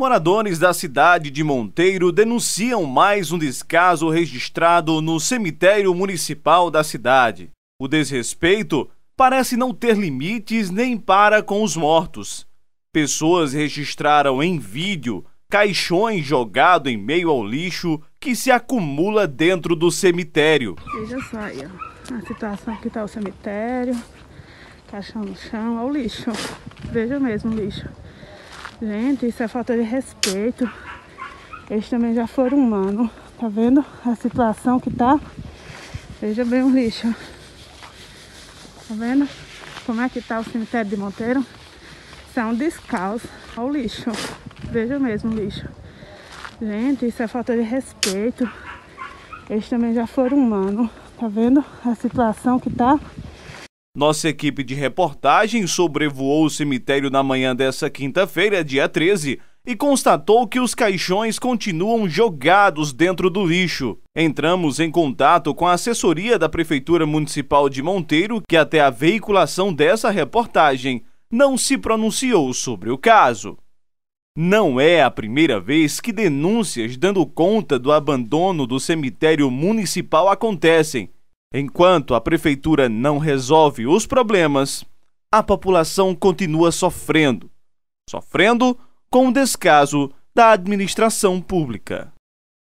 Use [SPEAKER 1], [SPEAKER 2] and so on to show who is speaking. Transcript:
[SPEAKER 1] Moradores da cidade de Monteiro denunciam mais um descaso registrado no cemitério municipal da cidade. O desrespeito parece não ter limites nem para com os mortos. Pessoas registraram em vídeo caixões jogados em meio ao lixo que se acumula dentro do cemitério.
[SPEAKER 2] Veja só aí, ó. a situação que está o cemitério, caixão no chão, olha o lixo, veja mesmo o lixo. Gente, isso é falta de respeito. Eles também já foram humanos. Tá vendo a situação que tá? Veja bem o lixo. Tá vendo? Como é que tá o cemitério de Monteiro? São é descalços. Olha o lixo. Veja mesmo o lixo. Gente, isso é falta de respeito. Eles também já foram humanos. Tá vendo a situação que tá?
[SPEAKER 1] Nossa equipe de reportagem sobrevoou o cemitério na manhã dessa quinta-feira, dia 13, e constatou que os caixões continuam jogados dentro do lixo. Entramos em contato com a assessoria da Prefeitura Municipal de Monteiro, que até a veiculação dessa reportagem não se pronunciou sobre o caso. Não é a primeira vez que denúncias dando conta do abandono do cemitério municipal acontecem. Enquanto a prefeitura não resolve os problemas, a população continua sofrendo sofrendo com o descaso da administração pública.